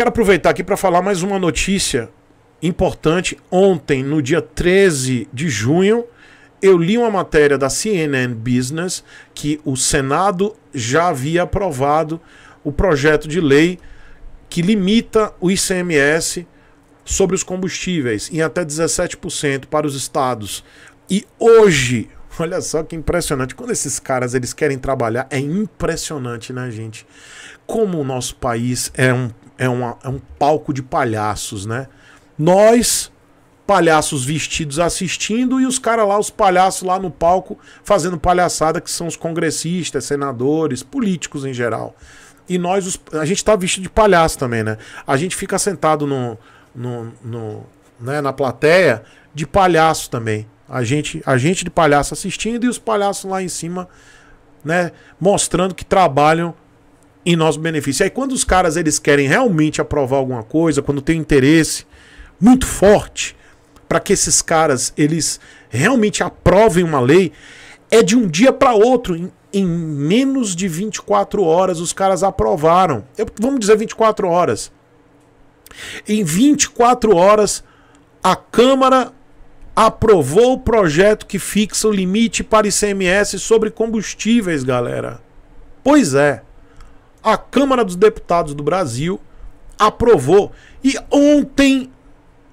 Quero aproveitar aqui para falar mais uma notícia importante. Ontem, no dia 13 de junho, eu li uma matéria da CNN Business que o Senado já havia aprovado o projeto de lei que limita o ICMS sobre os combustíveis em até 17% para os estados. E hoje, olha só que impressionante, quando esses caras eles querem trabalhar, é impressionante, né, gente? Como o nosso país é um é, uma, é um palco de palhaços, né? Nós, palhaços vestidos assistindo e os caras lá, os palhaços lá no palco fazendo palhaçada, que são os congressistas, senadores, políticos em geral. E nós, os, a gente tá vestido de palhaço também, né? A gente fica sentado no, no, no né, na plateia de palhaço também. A gente, a gente de palhaço assistindo e os palhaços lá em cima, né, mostrando que trabalham em nosso benefício. Aí quando os caras eles querem realmente aprovar alguma coisa, quando tem interesse muito forte para que esses caras eles realmente aprovem uma lei, é de um dia para outro, em, em, menos de 24 horas os caras aprovaram. Eu, vamos dizer 24 horas. Em 24 horas a Câmara aprovou o projeto que fixa o limite para ICMS sobre combustíveis, galera. Pois é a Câmara dos Deputados do Brasil aprovou. E ontem,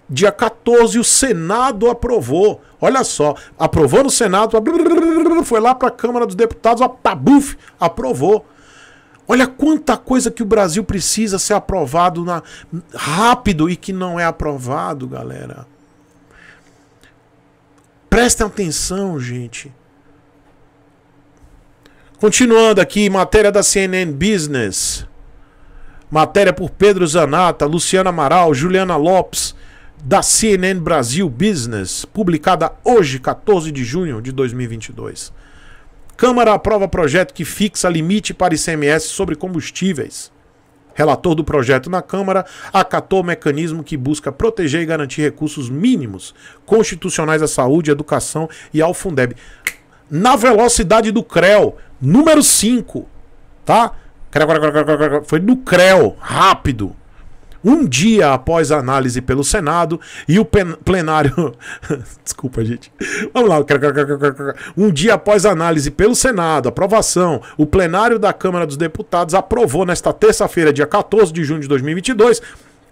dia 14, o Senado aprovou. Olha só, aprovou no Senado, foi lá para a Câmara dos Deputados, tabuf, aprovou. Olha quanta coisa que o Brasil precisa ser aprovado na, rápido e que não é aprovado, galera. Prestem atenção, gente. Continuando aqui, matéria da CNN Business. Matéria por Pedro Zanata, Luciana Amaral, Juliana Lopes, da CNN Brasil Business, publicada hoje, 14 de junho de 2022. Câmara aprova projeto que fixa limite para ICMS sobre combustíveis. Relator do projeto na Câmara acatou o mecanismo que busca proteger e garantir recursos mínimos constitucionais à saúde, educação e ao Fundeb na velocidade do CREL, número 5, tá? Foi no CREL, rápido. Um dia após a análise pelo Senado e o plenário. Desculpa, gente. Vamos lá. Um dia após a análise pelo Senado, aprovação, o plenário da Câmara dos Deputados aprovou nesta terça-feira, dia 14 de junho de 2022,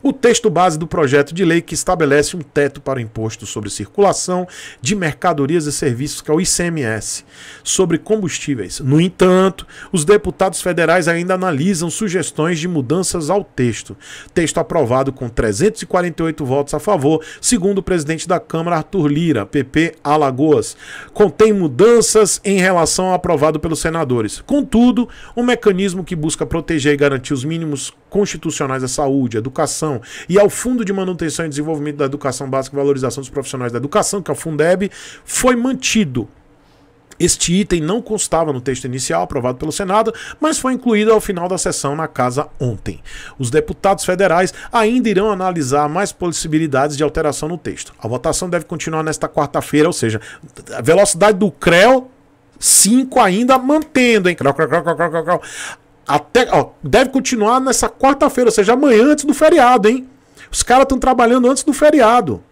o texto base do projeto de lei que estabelece um teto para o imposto sobre circulação de mercadorias e serviços, que é o ICMS, sobre combustíveis. No entanto, os deputados federais ainda analisam sugestões de mudanças ao texto. Texto aprovado com 348 votos a favor, segundo o presidente da Câmara, Arthur Lira, PP Alagoas. Contém mudanças em relação ao aprovado pelos senadores. Contudo, um mecanismo que busca proteger e garantir os mínimos constitucionais da saúde, educação e ao Fundo de Manutenção e Desenvolvimento da Educação Básica e Valorização dos Profissionais da Educação, que é o Fundeb, foi mantido. Este item não constava no texto inicial aprovado pelo Senado, mas foi incluído ao final da sessão na casa ontem. Os deputados federais ainda irão analisar mais possibilidades de alteração no texto. A votação deve continuar nesta quarta-feira, ou seja, a velocidade do CREO 5 ainda mantendo, hein? Até, ó, deve continuar nessa quarta-feira, ou seja, amanhã antes do feriado, hein? Os caras estão trabalhando antes do feriado.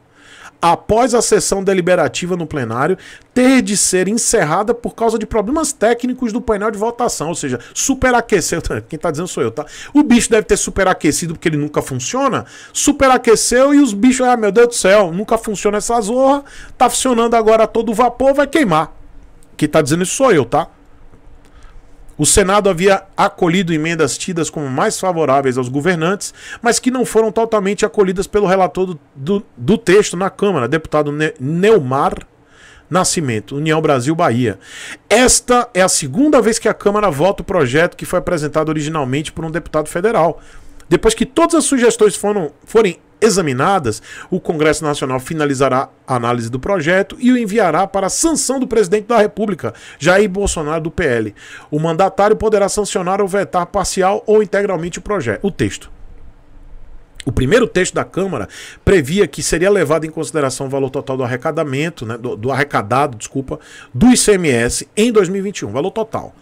Após a sessão deliberativa no plenário ter de ser encerrada por causa de problemas técnicos do painel de votação, ou seja, superaqueceu. Quem tá dizendo sou eu, tá? O bicho deve ter superaquecido porque ele nunca funciona. Superaqueceu e os bichos, ah, meu Deus do céu, nunca funciona essa zorra, tá funcionando agora todo vapor, vai queimar. Quem tá dizendo isso sou eu, tá? O Senado havia acolhido emendas tidas como mais favoráveis aos governantes, mas que não foram totalmente acolhidas pelo relator do, do, do texto na Câmara, deputado ne Neumar Nascimento, União Brasil Bahia. Esta é a segunda vez que a Câmara vota o projeto que foi apresentado originalmente por um deputado federal. Depois que todas as sugestões foram, forem examinadas, o Congresso Nacional finalizará a análise do projeto e o enviará para a sanção do presidente da República, Jair Bolsonaro do PL. O mandatário poderá sancionar ou vetar parcial ou integralmente o projeto, o texto. O primeiro texto da Câmara previa que seria levado em consideração o valor total do arrecadamento, né, do, do arrecadado, desculpa, do ICMS em 2021, valor total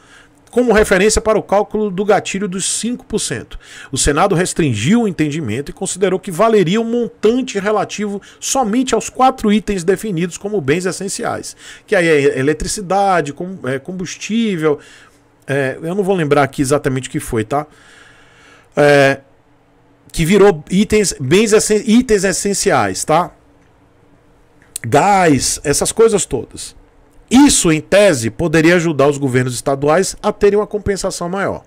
como referência para o cálculo do gatilho dos 5%. O Senado restringiu o entendimento e considerou que valeria um montante relativo somente aos quatro itens definidos como bens essenciais, que aí é eletricidade, é, combustível, é, eu não vou lembrar aqui exatamente o que foi, tá? É, que virou itens, bens, itens essenciais, tá? Gás, essas coisas todas. Isso, em tese, poderia ajudar os governos estaduais a terem uma compensação maior.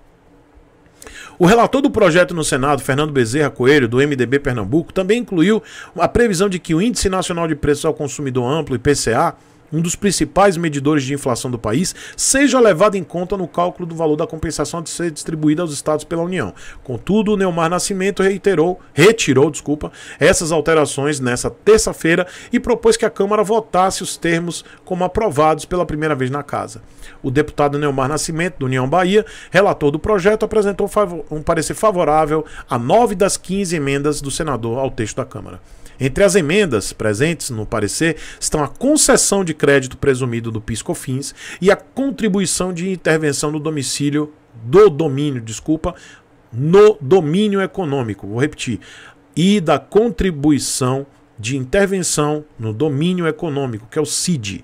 O relator do projeto no Senado, Fernando Bezerra Coelho, do MDB Pernambuco, também incluiu a previsão de que o Índice Nacional de Preços ao Consumidor Amplo, IPCA, um dos principais medidores de inflação do país, seja levado em conta no cálculo do valor da compensação de ser distribuída aos estados pela União. Contudo, o Neumar Nascimento reiterou, retirou, desculpa, essas alterações nessa terça-feira e propôs que a Câmara votasse os termos como aprovados pela primeira vez na casa. O deputado Neumar Nascimento, do União Bahia, relator do projeto, apresentou um parecer favorável a nove das 15 emendas do senador ao texto da Câmara. Entre as emendas presentes no parecer estão a concessão de crédito presumido do PiscoFins e a contribuição de intervenção no domicílio do domínio, desculpa, no domínio econômico. Vou repetir. E da contribuição de intervenção no domínio econômico, que é o CID.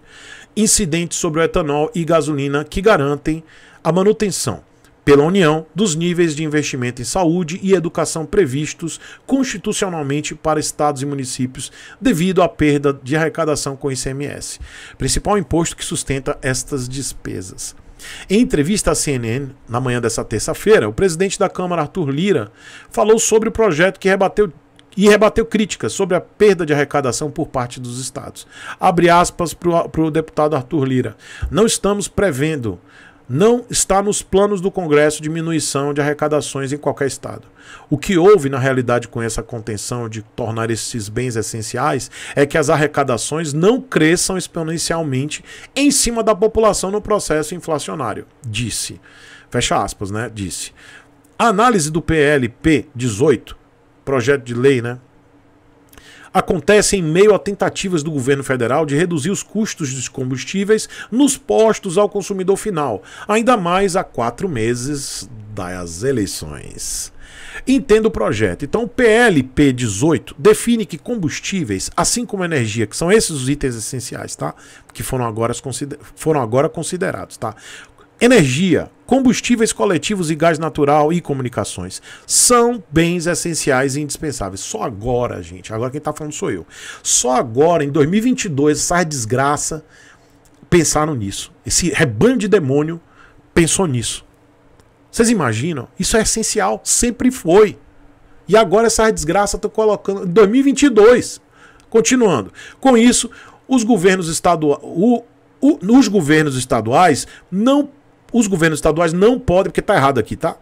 Incidentes sobre o etanol e gasolina que garantem a manutenção pela União dos níveis de investimento em saúde e educação previstos constitucionalmente para estados e municípios devido à perda de arrecadação com o ICMS, principal imposto que sustenta estas despesas. Em entrevista à CNN, na manhã dessa terça-feira, o presidente da Câmara, Arthur Lira, falou sobre o projeto que rebateu e rebateu críticas sobre a perda de arrecadação por parte dos estados. Abre aspas para o deputado Arthur Lira. Não estamos prevendo não está nos planos do Congresso diminuição de arrecadações em qualquer estado. O que houve na realidade com essa contenção de tornar esses bens essenciais é que as arrecadações não cresçam exponencialmente em cima da população no processo inflacionário, disse. Fecha aspas, né? Disse. A análise do PLP 18, projeto de lei, né? acontece em meio a tentativas do governo federal de reduzir os custos dos combustíveis nos postos ao consumidor final, ainda mais a quatro meses das eleições. Entendo o projeto. Então, o PLP 18 define que combustíveis, assim como energia, que são esses os itens essenciais, tá? Que foram agora, foram agora considerados, tá? Energia, combustíveis coletivos e gás natural e comunicações. São bens essenciais e indispensáveis. Só agora, gente, agora quem tá falando sou eu. Só agora, em 2022, essa desgraça, pensaram nisso. Esse rebanho de demônio pensou nisso. Vocês imaginam? Isso é essencial, sempre foi. E agora essa desgraça tô tá colocando. 2022. Continuando. Com isso, os governos estaduais. nos governos estaduais não os governos estaduais não podem, porque está errado aqui, tá?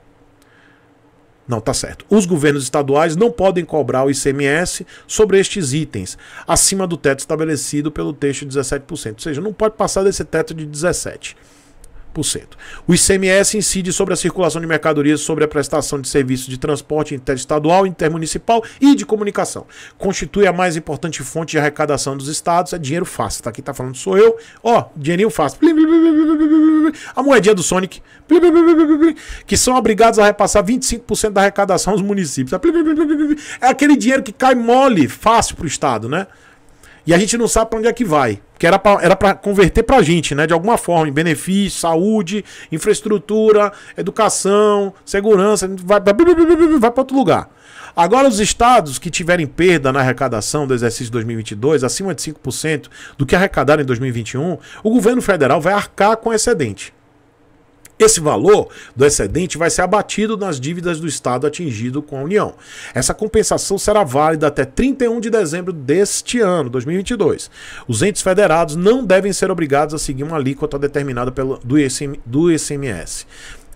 Não, tá certo. Os governos estaduais não podem cobrar o ICMS sobre estes itens, acima do teto estabelecido pelo texto de 17%. Ou seja, não pode passar desse teto de 17%. O ICMS incide sobre a circulação de mercadorias, sobre a prestação de serviços de transporte interestadual, intermunicipal e de comunicação. Constitui a mais importante fonte de arrecadação dos estados. É dinheiro fácil. Tá aqui, tá falando, sou eu. Ó, oh, dinheirinho fácil. A moedinha do Sonic. Que são obrigados a repassar 25% da arrecadação aos municípios. É aquele dinheiro que cai mole, fácil pro estado, né? E a gente não sabe para onde é que vai. Que era para era para converter a gente, né? De alguma forma, em benefício, saúde, infraestrutura, educação, segurança. Vai, vai, vai para outro lugar. Agora, os estados que tiverem perda na arrecadação do exercício 2022, acima de 5% do que arrecadaram em 2021, o governo federal vai arcar com excedente. Esse valor do excedente vai ser abatido nas dívidas do Estado atingido com a União. Essa compensação será válida até 31 de dezembro deste ano, 2022. Os entes federados não devem ser obrigados a seguir uma alíquota determinada pelo, do, ICM, do ICMS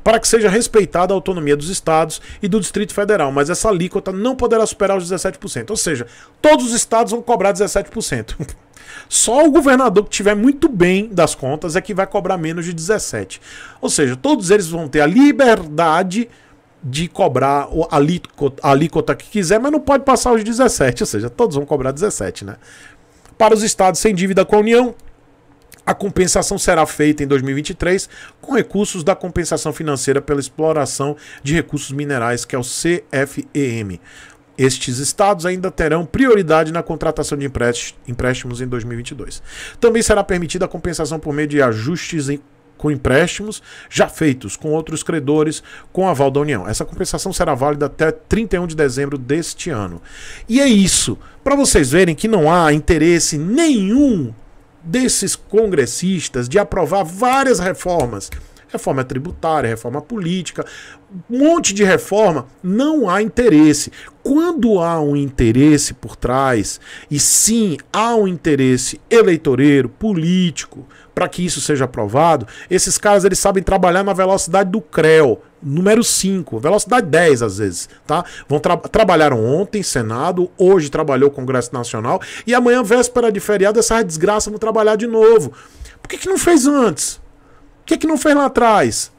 para que seja respeitada a autonomia dos estados e do Distrito Federal, mas essa alíquota não poderá superar os 17%. Ou seja, todos os estados vão cobrar 17%. Só o governador que tiver muito bem das contas é que vai cobrar menos de 17. Ou seja, todos eles vão ter a liberdade de cobrar a alíquota, a alíquota que quiser, mas não pode passar os 17, ou seja, todos vão cobrar 17, né? Para os estados sem dívida com a União, a compensação será feita em 2023 com recursos da compensação financeira pela exploração de recursos minerais, que é o CFEM. Estes estados ainda terão prioridade na contratação de empréstimos em 2022. Também será permitida a compensação por meio de ajustes em, com empréstimos já feitos com outros credores com aval da União. Essa compensação será válida até 31 de dezembro deste ano. E é isso. Para vocês verem que não há interesse nenhum desses congressistas de aprovar várias reformas reforma tributária, reforma política, um monte de reforma, não há interesse. Quando há um interesse por trás, e sim há um interesse eleitoreiro, político, para que isso seja aprovado, esses caras eles sabem trabalhar na velocidade do CREO, número 5, velocidade 10 às vezes, tá? Vão tra trabalharam ontem, Senado, hoje trabalhou o Congresso Nacional e amanhã, véspera de feriado, essa desgraça vão trabalhar de novo. Por que, que não fez antes? que, que não fez lá atrás?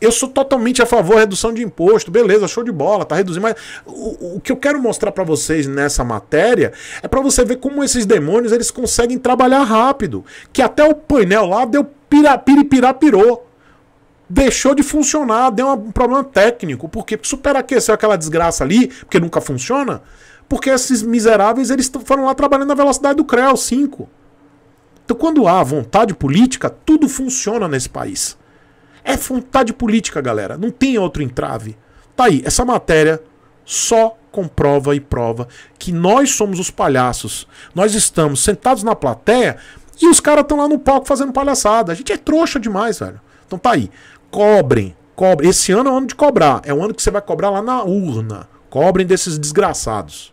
Eu sou totalmente a favor da redução de imposto, beleza, show de bola, tá reduzindo, mas o, o que eu quero mostrar para vocês nessa matéria é para você ver como esses demônios eles conseguem trabalhar rápido, que até o painel lá deu pirapiripirá Deixou de funcionar, deu um problema técnico, porque superaqueceu aquela desgraça ali, porque nunca funciona, porque esses miseráveis eles foram lá trabalhando na velocidade do CREL 5. Então, quando há vontade política, tudo funciona nesse país. É vontade política, galera. Não tem outro entrave. Tá aí, essa matéria só comprova e prova que nós somos os palhaços. Nós estamos sentados na plateia e os caras estão lá no palco fazendo palhaçada. A gente é trouxa demais, velho. Então tá aí. Cobrem, cobrem. Esse ano é o ano de cobrar. É o ano que você vai cobrar lá na urna. Cobrem desses desgraçados.